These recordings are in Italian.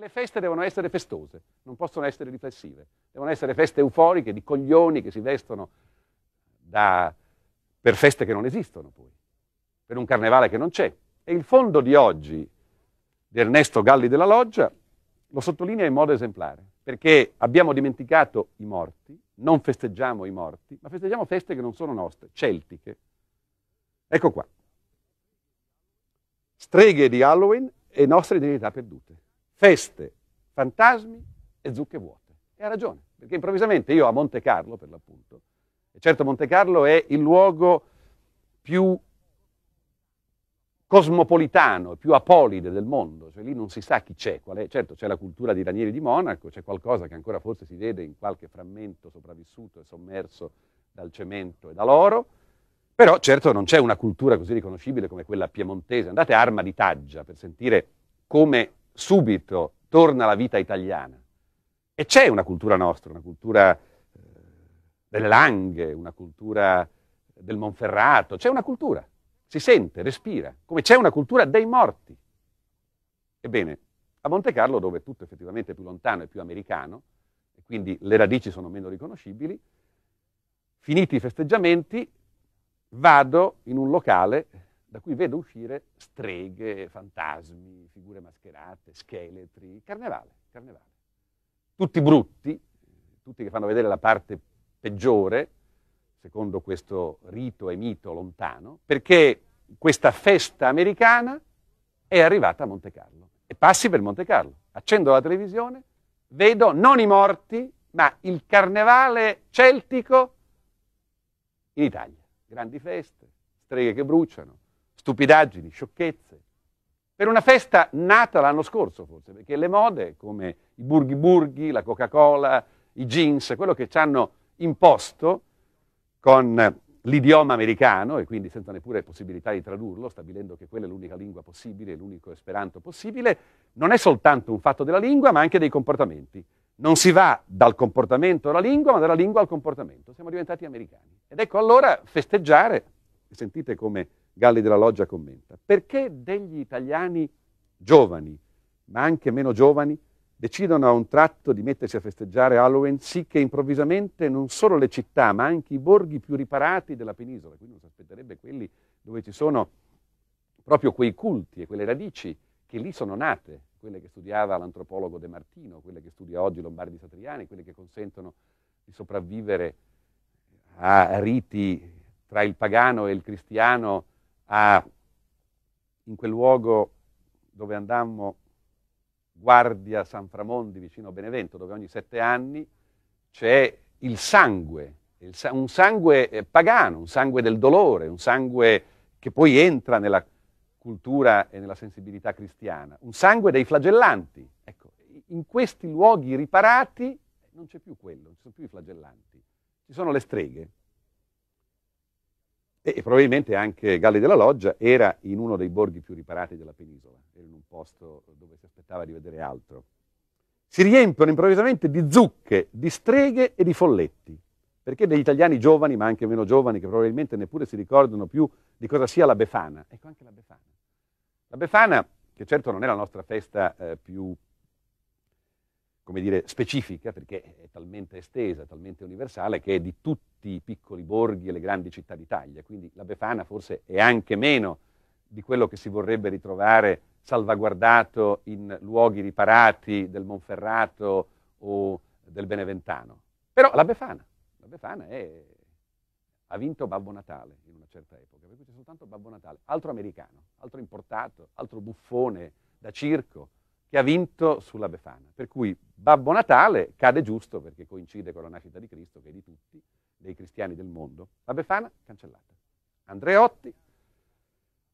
le feste devono essere festose, non possono essere riflessive. Devono essere feste euforiche di coglioni che si vestono da, per feste che non esistono poi, per un carnevale che non c'è. E il fondo di oggi di Ernesto Galli della Loggia lo sottolinea in modo esemplare, perché abbiamo dimenticato i morti, non festeggiamo i morti, ma festeggiamo feste che non sono nostre, celtiche. Ecco qua. Streghe di Halloween e nostre identità perdute feste, fantasmi e zucche vuote. E ha ragione, perché improvvisamente io a Monte Carlo, per l'appunto, e certo Monte Carlo è il luogo più cosmopolitano, più apolide del mondo, cioè lì non si sa chi c'è, qual è, certo c'è la cultura di Ranieri di Monaco, c'è qualcosa che ancora forse si vede in qualche frammento sopravvissuto e sommerso dal cemento e dall'oro, però certo non c'è una cultura così riconoscibile come quella piemontese, andate a Arma di Taggia per sentire come subito torna la vita italiana. E c'è una cultura nostra, una cultura eh, delle Langhe, una cultura del Monferrato, c'è una cultura, si sente, respira, come c'è una cultura dei morti. Ebbene, a Monte Carlo, dove tutto effettivamente è più lontano e più americano, e quindi le radici sono meno riconoscibili, finiti i festeggiamenti, vado in un locale da cui vedo uscire streghe, fantasmi, figure mascherate, scheletri, carnevale, carnevale. Tutti brutti, tutti che fanno vedere la parte peggiore, secondo questo rito e mito lontano, perché questa festa americana è arrivata a Monte Carlo. E passi per Monte Carlo, accendo la televisione, vedo non i morti, ma il carnevale celtico in Italia. Grandi feste, streghe che bruciano, stupidaggini, sciocchezze. Per una festa nata l'anno scorso forse, perché le mode come i burghi burghi, la Coca-Cola, i jeans, quello che ci hanno imposto con l'idioma americano e quindi senza neppure possibilità di tradurlo, stabilendo che quella è l'unica lingua possibile, l'unico esperanto possibile, non è soltanto un fatto della lingua ma anche dei comportamenti. Non si va dal comportamento alla lingua ma dalla lingua al comportamento. Siamo diventati americani. Ed ecco allora festeggiare, sentite come Galli della Loggia commenta, perché degli italiani giovani, ma anche meno giovani, decidono a un tratto di mettersi a festeggiare Halloween, sì che improvvisamente non solo le città, ma anche i borghi più riparati della penisola, quindi non si aspetterebbe quelli dove ci sono proprio quei culti e quelle radici che lì sono nate, quelle che studiava l'antropologo De Martino, quelle che studia oggi Lombardi Satriani, quelle che consentono di sopravvivere a riti tra il pagano e il cristiano a, in quel luogo dove andammo, Guardia San Framondi, vicino a Benevento, dove ogni sette anni c'è il sangue, il, un sangue eh, pagano, un sangue del dolore, un sangue che poi entra nella cultura e nella sensibilità cristiana, un sangue dei flagellanti. Ecco, in questi luoghi riparati non c'è più quello, non ci sono più i flagellanti, ci sono le streghe e probabilmente anche Galli della Loggia era in uno dei borghi più riparati della penisola, era in un posto dove si aspettava di vedere altro. Si riempiono improvvisamente di zucche, di streghe e di folletti, perché degli italiani giovani, ma anche meno giovani, che probabilmente neppure si ricordano più di cosa sia la Befana, ecco anche la Befana. La Befana, che certo non è la nostra festa eh, più come dire, specifica, perché è talmente estesa, talmente universale, che è di tutti i piccoli borghi e le grandi città d'Italia. Quindi la Befana forse è anche meno di quello che si vorrebbe ritrovare salvaguardato in luoghi riparati del Monferrato o del Beneventano. Però la Befana, la Befana è, ha vinto Babbo Natale in una certa epoca, perché c'è soltanto Babbo Natale, altro americano, altro importato, altro buffone da circo, che ha vinto sulla Befana. Per cui Babbo Natale cade giusto perché coincide con la nascita di Cristo, che è di tutti, dei cristiani del mondo. La Befana cancellata. Andreotti,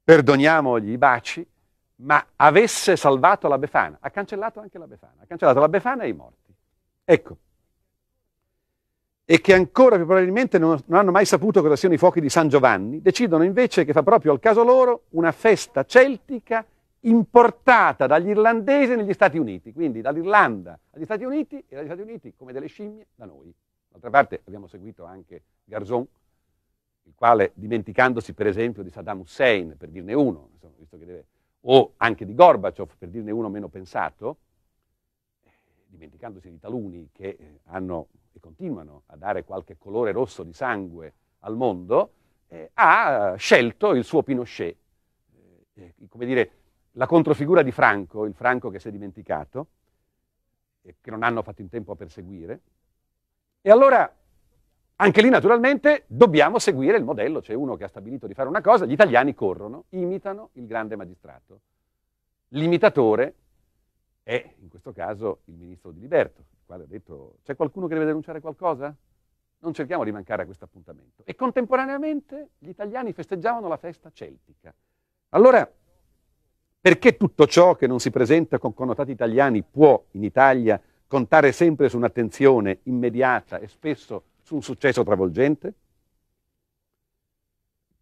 perdoniamogli i baci, ma avesse salvato la Befana, ha cancellato anche la Befana, ha cancellato la Befana e i morti. Ecco. E che ancora più probabilmente non, non hanno mai saputo cosa siano i fuochi di San Giovanni, decidono invece che fa proprio al caso loro una festa celtica importata dagli irlandesi negli Stati Uniti, quindi dall'Irlanda agli Stati Uniti e dagli Stati Uniti come delle scimmie da noi. D'altra parte abbiamo seguito anche Garzon, il quale dimenticandosi per esempio di Saddam Hussein, per dirne uno, insomma, deve, o anche di Gorbaciov, per dirne uno meno pensato, eh, dimenticandosi di taluni che eh, hanno e continuano a dare qualche colore rosso di sangue al mondo, eh, ha scelto il suo Pinochet. Eh, eh come dire, la controfigura di Franco, il Franco che si è dimenticato, e che non hanno fatto in tempo a perseguire. E allora, anche lì naturalmente, dobbiamo seguire il modello. C'è uno che ha stabilito di fare una cosa, gli italiani corrono, imitano il grande magistrato. L'imitatore è, in questo caso, il ministro Di Liberto, il quale ha detto, c'è qualcuno che deve denunciare qualcosa? Non cerchiamo di mancare a questo appuntamento. E contemporaneamente gli italiani festeggiavano la festa celtica. Allora, perché tutto ciò che non si presenta con connotati italiani può, in Italia, contare sempre su un'attenzione immediata e spesso su un successo travolgente?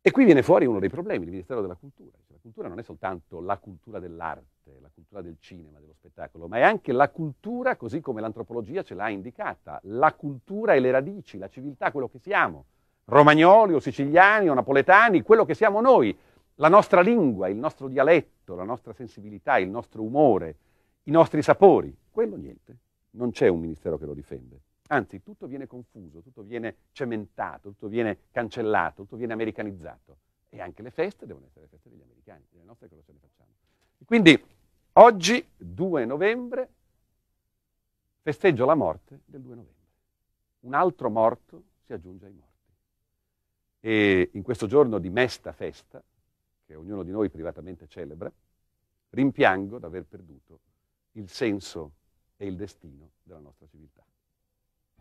E qui viene fuori uno dei problemi del Ministero della Cultura. La cultura non è soltanto la cultura dell'arte, la cultura del cinema, dello spettacolo, ma è anche la cultura, così come l'antropologia ce l'ha indicata, la cultura e le radici, la civiltà, quello che siamo, romagnoli o siciliani o napoletani, quello che siamo noi, la nostra lingua, il nostro dialetto, la nostra sensibilità, il nostro umore, i nostri sapori, quello niente. Non c'è un ministero che lo difende. Anzi, tutto viene confuso, tutto viene cementato, tutto viene cancellato, tutto viene americanizzato. E anche le feste devono essere le feste degli americani, le nostre cosa ne facciamo. Quindi oggi, 2 novembre, festeggio la morte del 2 novembre. Un altro morto si aggiunge ai morti. E in questo giorno di mesta festa, che ognuno di noi privatamente celebra, rimpiango d'aver perduto il senso e il destino della nostra civiltà.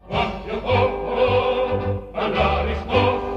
Avanti a poco, alla risposta.